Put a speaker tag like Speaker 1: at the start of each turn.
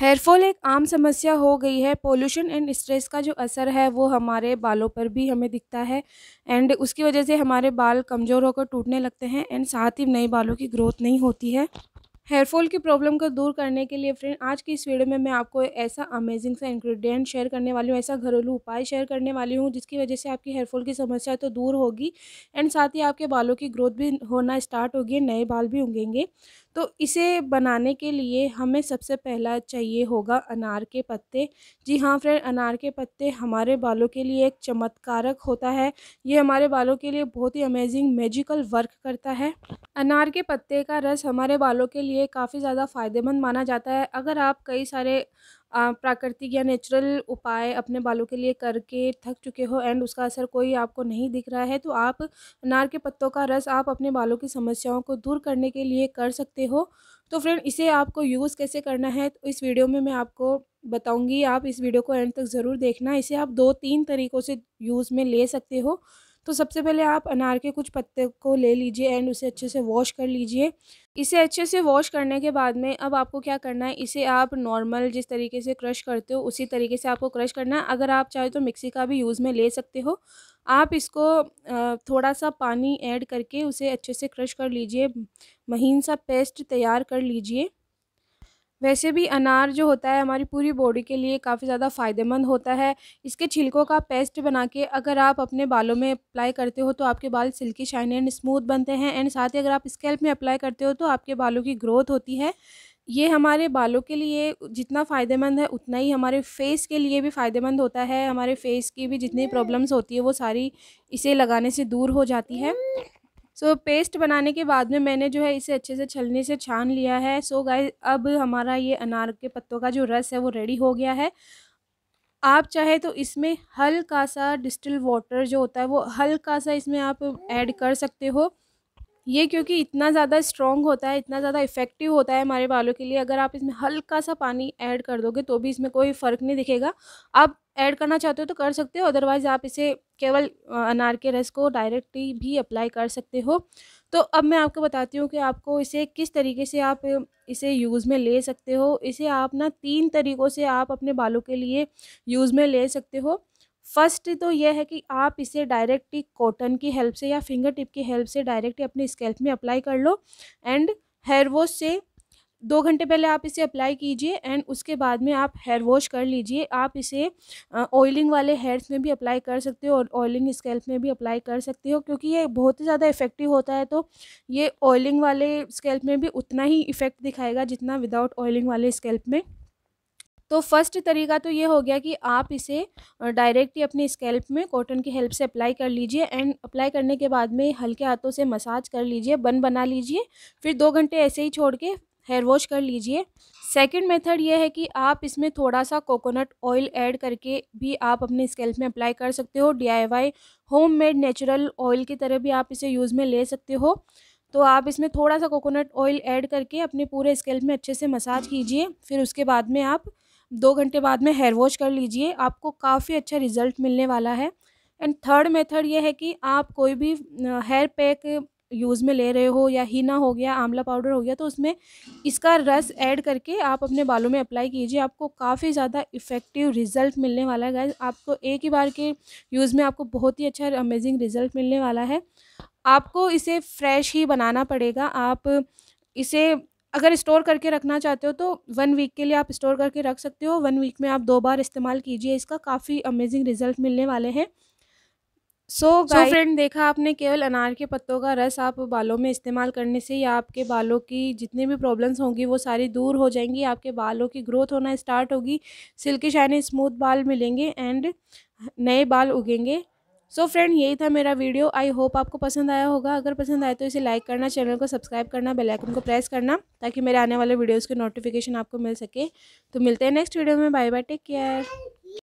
Speaker 1: hair fall एक आम समस्या हो गई है पोल्यूशन एंड स्ट्रेस का जो असर है वो हमारे बालों पर भी हमें दिखता है एंड उसकी वजह से हमारे बाल कमज़ोर होकर टूटने लगते हैं एंड साथ ही नए बालों की ग्रोथ नहीं होती है हेयरफॉल की प्रॉब्लम को दूर करने के लिए फ्रेंड आज की इस वीडियो में मैं आपको ऐसा अमेजिंग सा इंग्रेडिएंट शेयर करने वाली हूँ ऐसा घरेलू उपाय शेयर करने वाली हूँ जिसकी वजह से आपकी हेयरफॉल की समस्या तो दूर होगी एंड साथ ही आपके बालों की ग्रोथ भी होना स्टार्ट होगी नए बाल भी उगेंगे तो इसे बनाने के लिए हमें सबसे पहला चाहिए होगा अनार के पत्ते जी हाँ फ्रेंड अनार के पत्ते हमारे बालों के लिए एक चमत्कारक होता है ये हमारे बालों के लिए बहुत ही अमेजिंग मैजिकल वर्क करता है अनार के पत्ते का रस हमारे बालों के लिए काफ़ी ज़्यादा फ़ायदेमंद माना जाता है अगर आप कई सारे प्राकृतिक या नेचुरल उपाय अपने बालों के लिए करके थक चुके हो एंड उसका असर कोई आपको नहीं दिख रहा है तो आप अनार के पत्तों का रस आप अपने बालों की समस्याओं को दूर करने के लिए कर सकते हो तो फ्रेंड इसे आपको यूज़ कैसे करना है तो इस वीडियो में मैं आपको बताऊंगी आप इस वीडियो को एंड तक ज़रूर देखना इसे आप दो तीन तरीक़ों से यूज़ में ले सकते हो तो सबसे पहले आप अनार के कुछ पत्ते को ले लीजिए एंड उसे अच्छे से वॉश कर लीजिए इसे अच्छे से वॉश करने के बाद में अब आपको क्या करना है इसे आप नॉर्मल जिस तरीके से क्रश करते हो उसी तरीके से आपको क्रश करना है अगर आप चाहे तो मिक्सी का भी यूज़ में ले सकते हो आप इसको थोड़ा सा पानी ऐड करके उसे अच्छे से क्रश कर लीजिए महीन सा पेस्ट तैयार कर लीजिए वैसे भी अनार जो होता है हमारी पूरी बॉडी के लिए काफ़ी ज़्यादा फ़ायदेमंद होता है इसके छिलकों का पेस्ट बना के अगर आप अपने बालों में अप्लाई करते हो तो आपके बाल सिल्की शाइन एंड स्मूथ बनते हैं एंड साथ ही अगर आप स्केल्प में अप्लाई करते हो तो आपके बालों की ग्रोथ होती है ये हमारे बालों के लिए जितना फ़ायदेमंद है उतना ही हमारे फेस के लिए भी फ़ायदेमंद होता है हमारे फेस की भी जितनी प्रॉब्लम्स होती है वो सारी इसे लगाने से दूर हो जाती है सो so, पेस्ट बनाने के बाद में मैंने जो है इसे अच्छे से छलने से छान लिया है सो so, गाय अब हमारा ये अनार के पत्तों का जो रस है वो रेडी हो गया है आप चाहे तो इसमें हल्का सा डिस्टिल वाटर जो होता है वो हल्का सा इसमें आप ऐड कर सकते हो ये क्योंकि इतना ज़्यादा स्ट्रॉन्ग होता है इतना ज़्यादा इफ़ेक्टिव होता है हमारे बालों के लिए अगर आप इसमें हल्का सा पानी ऐड कर दोगे तो भी इसमें कोई फ़र्क नहीं दिखेगा आप ऐड करना चाहते हो तो कर सकते हो अदरवाइज़ आप इसे केवल अनार के रस को डायरेक्टली भी अप्लाई कर सकते हो तो अब मैं आपको बताती हूँ कि आपको इसे किस तरीके से आप इसे यूज़ में ले सकते हो इसे आप ना तीन तरीक़ों से आप अपने बालों के लिए यूज़ में ले सकते हो फर्स्ट तो यह है कि आप इसे डायरेक्टली कॉटन की हेल्प से या फिंगर टिप की हेल्प से डायरेक्टली अपने स्केल्प में अप्लाई कर लो एंड हेयर वॉश से दो घंटे पहले आप इसे अप्लाई कीजिए एंड उसके बाद में आप हेयर वॉश कर लीजिए आप इसे ऑयलिंग वाले हेयर्स में भी अप्लाई कर सकते हो और ऑयलिंग स्केल्प में भी अप्लाई कर सकते हो क्योंकि ये बहुत ही ज़्यादा इफेक्टिव होता है तो ये ऑयलिंग वाले स्केल्प में भी उतना ही इफेक्ट दिखाएगा जितना विदाउट ऑयलिंग वाले स्केल्प में तो फर्स्ट तरीका तो ये हो गया कि आप इसे डायरेक्ट ही अपने स्कैल्प में कॉटन की हेल्प से अप्लाई कर लीजिए एंड अप्लाई करने के बाद में हल्के हाथों से मसाज कर लीजिए बन बना लीजिए फिर दो घंटे ऐसे ही छोड़ के हेयर वॉश कर लीजिए सेकंड मेथड यह है कि आप इसमें थोड़ा सा कोकोनट ऑयल ऐड करके भी आप अपने स्केल्प में अप्लाई कर सकते हो डीआईवाई होममेड नेचुरल ऑयल की तरह भी आप इसे यूज़ में ले सकते हो तो आप इसमें थोड़ा सा कोकोनट ऑयल ऐड करके अपने पूरे स्केल्प में अच्छे से मसाज कीजिए फिर उसके बाद में आप दो घंटे बाद में हेयर वॉश कर लीजिए आपको काफ़ी अच्छा रिजल्ट मिलने वाला है एंड थर्ड मेथड यह है कि आप कोई भी हेयर पैक यूज़ में ले रहे हो या हीना हो गया आंवला पाउडर हो गया तो उसमें इसका रस ऐड करके आप अपने बालों में अप्लाई कीजिए आपको काफ़ी ज़्यादा इफ़ेक्टिव रिज़ल्ट मिलने वाला है गाइज आपको एक ही बार के यूज़ में आपको बहुत ही अच्छा अमेजिंग रिज़ल्ट मिलने वाला है आपको इसे फ्रेश ही बनाना पड़ेगा आप इसे अगर स्टोर करके रखना चाहते हो तो वन वीक के लिए आप स्टोर करके रख सकते हो वन वीक में आप दो बार इस्तेमाल कीजिए इसका काफ़ी अमेजिंग रिज़ल्ट मिलने वाले हैं सो so, so फ्रेंड देखा आपने केवल अनार के पत्तों का रस आप बालों में इस्तेमाल करने से या आपके बालों की जितनी भी प्रॉब्लम्स होंगी वो सारी दूर हो जाएंगी आपके बालों की ग्रोथ होना स्टार्ट होगी सिल्की शाइनी स्मूथ बाल मिलेंगे एंड नए बाल उगेंगे सो so, फ्रेंड यही था मेरा वीडियो आई होप आपको पसंद आया होगा अगर पसंद आए तो इसे लाइक करना चैनल को सब्सक्राइब करना बेल आइकन को प्रेस करना ताकि मेरे आने वाले वीडियोज़ के नोटिफिकेशन आपको मिल सके तो मिलते हैं नेक्स्ट वीडियो में बाय बाय टेक केयर